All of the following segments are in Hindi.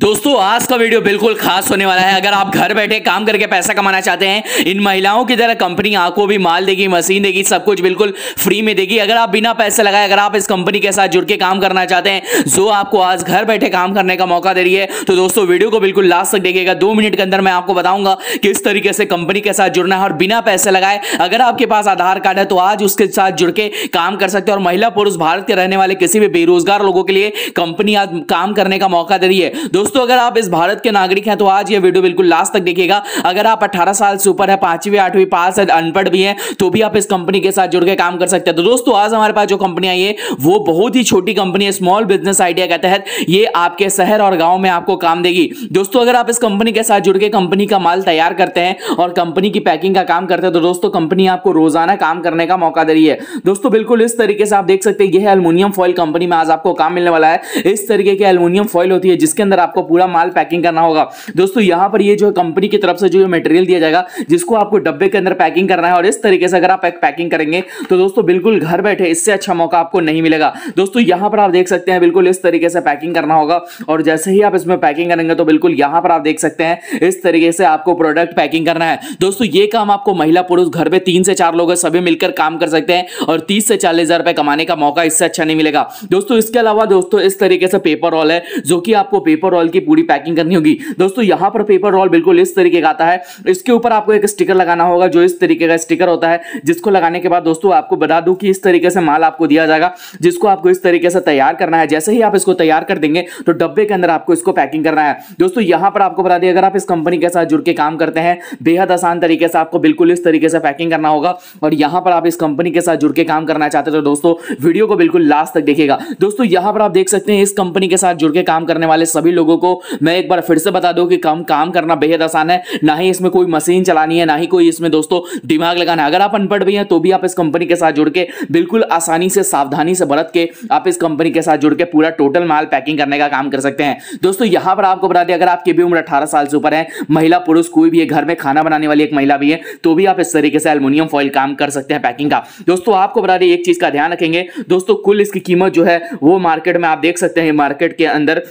दोस्तों आज का वीडियो बिल्कुल खास होने वाला है अगर आप घर बैठे काम करके पैसा कमाना चाहते हैं इन महिलाओं की तरह कंपनी आपको भी माल देगी मशीन देगी सब कुछ बिल्कुल फ्री में देगी अगर आप बिना पैसे लगाए अगर आप इस कंपनी के साथ जुड़ के काम करना चाहते हैं जो आपको आज घर बैठे काम करने का मौका दे रही है तो दोस्तों वीडियो को बिल्कुल लास्ट तक देखिएगा दो मिनट के अंदर मैं आपको बताऊंगा किस तरीके से कंपनी के साथ जुड़ना है और बिना पैसे लगाए अगर आपके पास आधार कार्ड है तो आज उसके साथ जुड़ के काम कर सकते हैं और महिला पुरुष भारत के रहने वाले किसी भी बेरोजगार लोगों के लिए कंपनी आज काम करने का मौका दे रही है दोस्तों अगर आप इस भारत के नागरिक हैं तो आज ये वीडियो बिल्कुल लास्ट तक देखिएगा अगर आप अठारह साल से ऊपर है पांचवी आठवीं पास है अनपढ़ भी हैं तो भी आप इस कंपनी के साथ जुड़ के काम कर सकते हैं तो दोस्तों आज हमारे पास जो कंपनी आई है वो बहुत ही छोटी कंपनी है स्मॉल बिजनेस आइडिया के तहत ये आपके शहर और गाँव में आपको काम देगी दोस्तों अगर आप इस कंपनी के साथ जुड़ के कंपनी का माल तैयार करते हैं और कंपनी की पैकिंग का काम करते हैं तो दोस्तों कंपनी आपको रोजाना काम करने का मौका दे रही है दोस्तों बिल्कुल इस तरीके से आप देख सकते हैं यह अल्मोनियम फॉइल कंपनी में आज आपको काम मिलने वाला है इस तरीके की अल्मोनियम फॉइल होती है जिसके अंदर आप आपको पूरा माल पैकिंग करना होगा दोस्तों यहाँ पर ये जो कंपनी की तरफ से जो मटेरियल दिया जाएगा जिसको आपको डब्बे के अंदर पैकिंग करना है और इस तरीके से अगर आप पैकिंग करेंगे तो दोस्तों बिल्कुल घर बैठे इससे अच्छा मौका आपको नहीं मिलेगा दोस्तों यहाँ पर आप देख सकते हैं बिल्कुल इस तरीके से पैकिंग करना होगा और जैसे ही आप इसमें पैकिंग करेंगे तो बिल्कुल यहाँ पर आप देख सकते हैं इस तरीके से आपको प्रोडक्ट पैकिंग करना है दोस्तों ये काम आपको महिला पुरुष घर में तीन से चार लोग सभी मिलकर काम कर सकते हैं और तीस से चालीस हजार कमाने का मौका इससे अच्छा नहीं मिलेगा दोस्तों इसके अलावा दोस्तों इस तरीके से पेपर रोल है जो कि आपको पेपर रोल रोल की पूरी पैकिंग करनी होगी दोस्तों यहाँ पर पेपर रोल बिल्कुल इस तरीके का आता है इसके ऊपर आपको एक स्टिकर लगाना होगा जो इस तरीके का स्टिकर होता है जिसको लगाने के बाद दोस्तों आपको बता दूँ कि इस तरीके से माल आपको दिया जाएगा जिसको आपको इस तरीके से तैयार करना है जैसे ही आप इसको तैयार कर देंगे तो डब्बे के अंदर आपको इसको पैकिंग करना है दोस्तों यहाँ पर आपको बता दें अगर आप इस कंपनी के साथ जुड़ के काम करते हैं बेहद आसान तरीके से आपको बिल्कुल इस तरीके से पैकिंग करना होगा और यहाँ पर आप इस कंपनी के साथ जुड़ के काम करना चाहते हो तो दोस्तों वीडियो को बिल्कुल लास्ट तक देखिएगा दोस्तों यहाँ पर आप देख सकते हैं इस कंपनी के साथ जुड़ के काम करने वाले सभी लोगों लोगों को मैं एक बार फिर से बता दूं कि काम काम करना बेहद आसान है ना ही इसमें कोई मशीन चलानी है ना ही कोई इसमें दोस्तों दिमाग लगाना है अगर आप अनपढ़ भी हैं तो भी आप इस कंपनी के साथ जुड़ के बिल्कुल आसानी से सावधानी से बरत के आप इस कंपनी के साथ जुड़ के पूरा टोटल माल पैकिंग करने का काम कर सकते हैं दोस्तों यहां पर आपको बता दें अगर आपकी भी उम्र अठारह साल से ऊपर है महिला पुरुष कोई भी है घर में खाना बनाने वाली एक महिला भी है तो भी आप इस तरीके से एल्मोनियम फॉइल काम कर सकते हैं पैकिंग का दोस्तों आपको बता दें एक चीज का ध्यान रखेंगे दोस्तों कुल इसकी कीमत जो है वो मार्केट में आप देख सकते हैं मार्केट के अंदर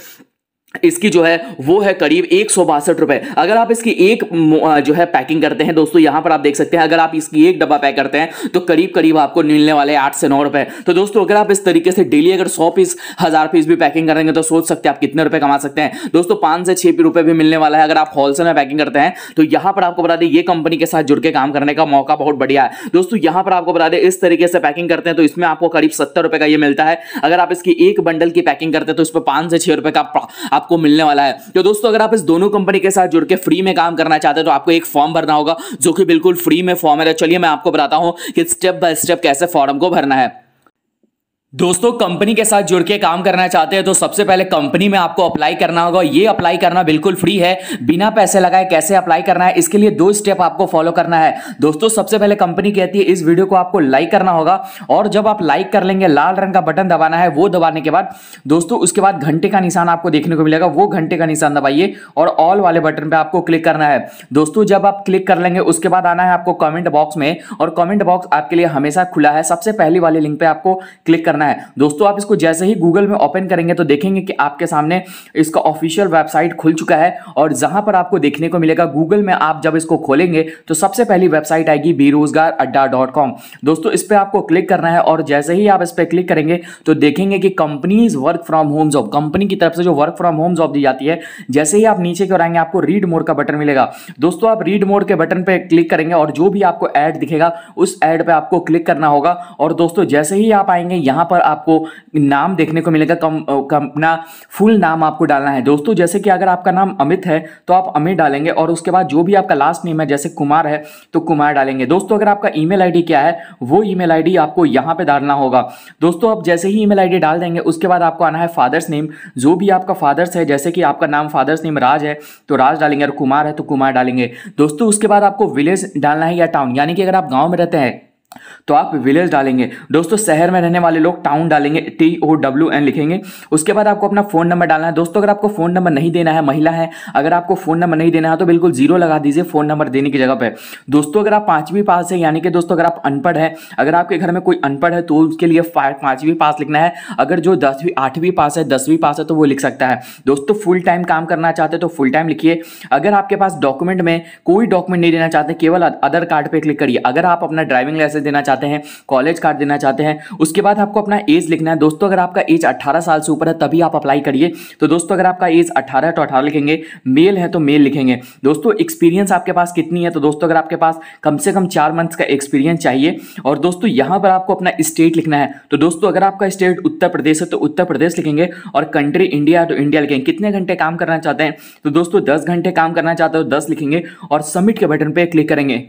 इसकी जो है वो है करीब एक सौ बासठ रुपए अगर आप इसकी एक जो है पैकिंग करते हैं दोस्तों यहां पर आप देख सकते हैं अगर आप इसकी एक डब्बा पैक करते हैं तो करीब करीब आपको मिलने वाले आठ से नौ रुपए तो दोस्तों अगर आप इस तरीके से डेली अगर सौ पीस हजार पीस भी पैकिंग करेंगे तो सोच सकते हैं आप कितने रुपए कमा सकते हैं दोस्तों पांच से छह रुपए भी मिलने वाला है अगर आप होलसेल में पैकिंग करते हैं तो यहां पर आपको बता दें ये कंपनी के साथ जुड़ के काम करने का मौका बहुत बढ़िया है दोस्तों यहां पर आपको बता दें इस तरीके से पैकिंग करते हैं तो इसमें आपको करीब सत्तर रुपए का यह मिलता है अगर आप इसकी एक बंडल की पैकिंग करते हैं तो इस पर पांच से छह रुपए का आप आपको मिलने वाला है तो दोस्तों अगर आप इस दोनों कंपनी के साथ जुड़ के फ्री में काम करना चाहते हैं तो आपको एक फॉर्म भरना होगा जो कि बिल्कुल फ्री में फॉर्म है तो चलिए मैं आपको बताता हूँ कि स्टेप बाय स्टेप कैसे फॉर्म को भरना है दोस्तों कंपनी के साथ जुड़ के काम करना चाहते हैं तो सबसे पहले कंपनी में आपको अप्लाई करना होगा ये अप्लाई करना बिल्कुल फ्री है बिना पैसे लगाए कैसे अप्लाई करना है इसके लिए दो स्टेप आपको फॉलो करना है दोस्तों सबसे पहले कंपनी कहती है इस वीडियो को आपको लाइक करना होगा और जब आप लाइक कर लेंगे लाल रंग का बटन दबाना है वो दबाने के बाद दोस्तों उसके बाद घंटे का निशान आपको देखने को मिलेगा वो घंटे का निशान दबाइए और ऑल वाले बटन पर आपको क्लिक करना है दोस्तों जब आप क्लिक कर लेंगे उसके बाद आना है आपको कॉमेंट बॉक्स में और कॉमेंट बॉक्स आपके लिए हमेशा खुला है सबसे पहली वाले लिंक पर आपको क्लिक करना है करना है दोस्तों आप इसको जैसे ही गूगल में ओपन करेंगे तो देखेंगे कि आपके सामने इसका ऑफिशियल वेबसाइट खुल चुका है और जहां पर आपको देखने को मिलेगा गूगल में आप जब इसको खोलेंगे तो सबसे पहली वेबसाइट आएगी बेरोजगार अड्डा डॉट कॉम दोस्तों इस पर आपको क्लिक करना है और जैसे ही आप इस पर क्लिक करेंगे तो देखेंगे कि companies work from home job company की तरफ से जो वर्क फ्रॉम होम जॉब दी जाती है जैसे ही आप नीचे की ओर आएंगे आपको रीड मोड का बटन मिलेगा दोस्तों आप रीड मोड के बटन पर क्लिक करेंगे और जो भी आपको एड दिखेगा उस एड पर आपको क्लिक करना होगा और दोस्तों जैसे ही आप आएंगे यहां पर आपको नाम देखने को मिलेगा कम, अपना फुल नाम आपको डालना है दोस्तों जैसे कि अगर आपका नाम अमित है तो आप अमित डालेंगे और उसके बाद जो भी आपका लास्ट नेम है जैसे कुमार है तो कुमार डालेंगे दोस्तों अगर आपका ई मेल क्या है वो ई मेल आपको यहाँ पर डालना होगा दोस्तों आप जैसे ही ई मेल डाल देंगे उसके बाद आपको आना है फादर्स नेम जो भी आपका फादर्स है जैसे कि आपका नाम फादर्स नेम राज है तो राज डालेंगे और कुमार है तो कुमार डालेंगे दोस्तों उसके बाद आपको विलेज डालना है या टाउन यानी कि अगर आप गाँव में रहते हैं तो आप विलेज डालेंगे दोस्तों शहर में रहने वाले लोग टाउन डालेंगे टी ओ डब्ल्यू एन लिखेंगे उसके बाद आपको अपना फोन नंबर डालना है दोस्तों अगर आपको फोन नंबर नहीं देना है महिला है अगर आपको फोन नंबर नहीं देना है तो बिल्कुल जीरो लगा दीजिए फोन नंबर देने की जगह पर दोस्तों अगर आप पांचवीं पास है यानी कि दोस्तों अगर आप अनपढ़ है अगर आपके घर में कोई अनपढ़ है तो उसके लिए पांचवीं पास लिखना है अगर जो दसवीं आठवीं पास है दसवीं पास है तो वो लिख सकता है दोस्तों फुल टाइम काम करना चाहते तो फुल टाइम लिखिए अगर आपके पास डॉक्यूमेंट में कोई डॉक्यूमेंट नहीं देना चाहते केवल अदर कार्ड पर क्लिक करिए अगर आप अपना ड्राइविंग लाइसेंस देना चाहते हैं कॉलेज कार्ड देना चाहते हैं उसके बाद आपको अपना एज लिखना है दोस्तों अगर आपका एज अट्ठारह साल से ऊपर है तभी आप अप्लाई करिए तो दोस्तों अगर आपका एज अट्ठारह तो अठारह लिखेंगे मेल है तो मेल लिखेंगे दोस्तों एक्सपीरियंस आपके पास कितनी है तो दोस्तों अगर आपके पास कम से कम चार मंथ्स का एक्सपीरियंस चाहिए और दोस्तों यहाँ पर आपको अपना स्टेट लिखना है तो दोस्तों अगर आपका स्टेट उत्तर प्रदेश है तो उत्तर प्रदेश लिखेंगे और कंट्री इंडिया तो इंडिया लिखेंगे कितने घंटे काम करना चाहते हैं तो दोस्तों दस घंटे काम करना चाहते हो दस लिखेंगे और सबमिट के बटन पर क्लिक करेंगे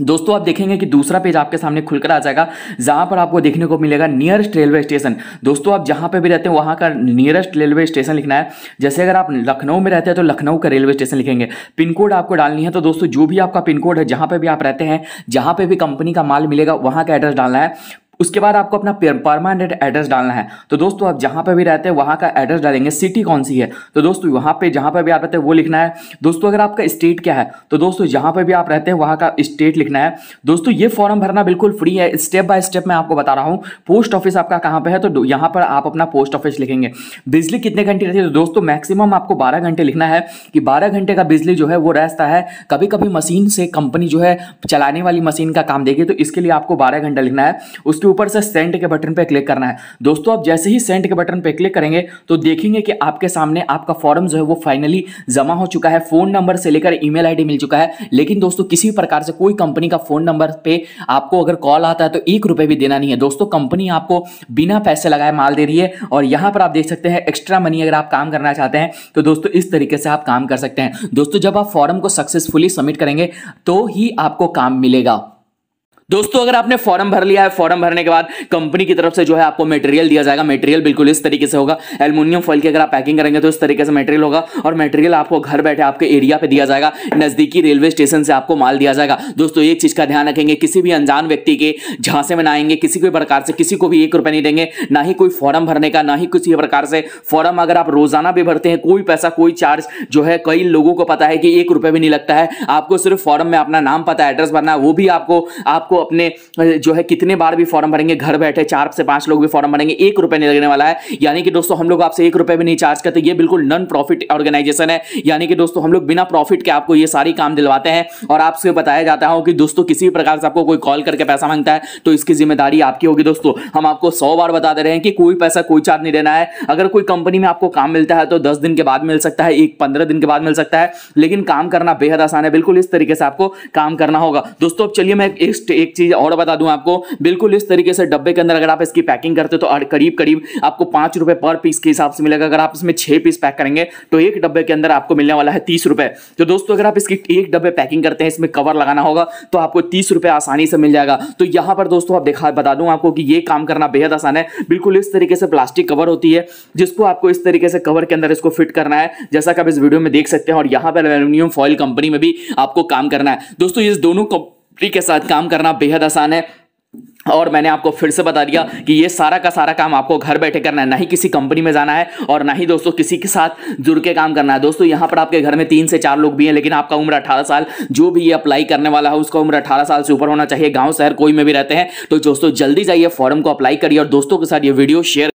दोस्तों आप देखेंगे कि दूसरा पेज आपके सामने खुलकर आ जाएगा जहां पर आपको देखने को मिलेगा नियरेस्ट रेलवे स्टेशन दोस्तों आप जहां पे भी रहते हैं वहां का नियरेस्ट रेलवे स्टेशन लिखना है जैसे अगर आप लखनऊ में रहते हैं तो लखनऊ का रेलवे स्टेशन लिखेंगे पिन कोड आपको डालनी है तो दोस्तों जो भी आपका पिन कोड है जहां पर भी आप रहते हैं जहां पर भी कंपनी का माल मिलेगा वहां का एड्रेस डालना है उसके बाद आपको अपना परमानेंट एड्रेस डालना है तो दोस्तों आप जहां पर भी रहते हैं वहां का एड्रेस डालेंगे सिटी कौन सी है तो दोस्तों यहां पर जहां पर भी आप रहते हैं वो लिखना है दोस्तों अगर आपका स्टेट क्या है तो दोस्तों जहां पर भी आप रहते हैं वहां का स्टेट लिखना है दोस्तों ये फॉर्म भरना बिल्कुल फ्री है स्टेप बाय स्टेप मैं आपको बता रहा हूँ पोस्ट ऑफिस आपका कहाँ पर है तो यहाँ पर आप अपना पोस्ट ऑफिस लिखेंगे बिजली कितने घंटे रहती है तो दोस्तों मैक्सिमम आपको बारह घंटे लिखना है कि बारह घंटे का बिजली जो है वो रहता है कभी कभी मशीन से कंपनी जो है चलाने वाली मशीन का काम देगी तो इसके लिए आपको बारह घंटा लिखना है उसके ऊपर से सेंड के बटन पर क्लिक करना है दोस्तों आप जैसे ही सेंड के बटन पर क्लिक करेंगे तो देखेंगे कि आपके सामने आपका फॉर्म जो है वो फाइनली जमा हो चुका है फ़ोन नंबर से लेकर ईमेल आईडी मिल चुका है लेकिन दोस्तों किसी भी प्रकार से कोई कंपनी का फ़ोन नंबर पे आपको अगर कॉल आता है तो एक रुपए भी देना नहीं है दोस्तों कंपनी आपको बिना पैसे लगाए माल दे रही है और यहाँ पर आप देख सकते हैं एक्स्ट्रा मनी अगर आप काम करना चाहते हैं तो दोस्तों इस तरीके से आप काम कर सकते हैं दोस्तों जब आप फॉर्म को सक्सेसफुली सबमिट करेंगे तो ही आपको काम मिलेगा दोस्तों अगर आपने फॉर्म भर लिया है फॉर्म भरने के बाद कंपनी की तरफ से जो है आपको मटेरियल दिया जाएगा मटेरियल बिल्कुल इस तरीके से होगा एल्यूमिनियम फॉल की अगर आप पैकिंग करेंगे तो इस तरीके से मटेरियल होगा और मटेरियल आपको घर बैठे आपके एरिया पे दिया जाएगा नजदीकी रेलवे स्टेशन से आपको माल दिया जाएगा दोस्तों एक चीज का ध्यान रखेंगे किसी भी अनजान व्यक्ति के झांसे में आएंगे किसी भी प्रकार से किसी को भी एक रुपये नहीं देंगे ना ही कोई फॉर्म भरने का ना ही किसी प्रकार से फॉर्म अगर आप रोजाना भी भरते हैं कोई पैसा कोई चार्ज जो है कई लोगों को पता है कि एक रुपये भी नहीं लगता है आपको सिर्फ फॉर्म में अपना नाम पता है एड्रेस भरना है वो भी आपको आपको अपने जो है कितने बार भी फॉर्म भरेंगे घर बैठे चार से पांच लोग भी फॉर्म भरेंगे एक रुपए नहीं लगने वाला है यानी कि दोस्तों हम लोग आपसे एक रुपए भी नहीं चार्ज करते ये बिल्कुल नॉन प्रॉफिट ऑर्गेनाइजेशन है यानी कि दोस्तों हम लोग बिना प्रॉफिट के आपको ये सारी काम दिलवाते हैं और आपसे बताया जाता हो कि दोस्तों किसी भी प्रकार से आपको कोई कॉल करके पैसा मांगता है तो इसकी जिम्मेदारी आपकी होगी दोस्तों हम आपको सौ बार बता दे रहे हैं कि कोई पैसा कोई चार्ज नहीं देना है अगर कोई कंपनी में आपको काम मिलता है तो दस दिन के बाद मिल सकता है एक पंद्रह दिन के बाद मिल सकता है लेकिन काम करना बेहद आसान है बिल्कुल इस तरीके से आपको काम करना होगा दोस्तों अब चलिए मैं एक, एक चीज और बता दूं आपको बिल्कुल इस तरीके से डब्बे के अंदर अगर आप इसकी पैकिंग करते तो करीब करीब आपको पांच रुपए पर पीस के हिसाब से मिलेगा अगर आप इसमें छह पीस पैक करेंगे तो एक डब्बे के अंदर आपको मिलने वाला है तीस रुपए तो दोस्तों अगर आप इसकी एक डब्बे पैकिंग करते हैं इसमें कवर लगाना होगा तो आपको तीस रुपए आसानी से मिल जाएगा तो यहां पर दोस्तों आप दिखा बता दूं आपको कि ये काम करना बेहद आसान है बिल्कुल इस तरीके से प्लास्टिक कवर होती है जिसको आपको इस तरीके से कवर के अंदर इसको फिट करना है जैसा कि आप इस वीडियो में देख सकते हैं और यहां पर एल्यूमिनियम फॉइल कंपनी में भी आपको काम करना है दोस्तों इस दोनों के साथ काम करना बेहद आसान है और मैंने आपको फिर से बता दिया कि ये सारा का सारा काम आपको घर बैठे करना है ना ही किसी कंपनी में जाना है और ना ही दोस्तों किसी के साथ जुड़ के काम करना है दोस्तों यहाँ पर आपके घर में तीन से चार लोग भी हैं लेकिन आपका उम्र अठारह साल जो भी ये अप्लाई करने वाला है उसका उम्र अठारह साल से ऊपर होना चाहिए गाँव शहर कोई में भी रहते हैं तो दोस्तों जल्दी जाइए फॉर्म को अप्लाई करिए और दोस्तों के साथ ये वीडियो शेयर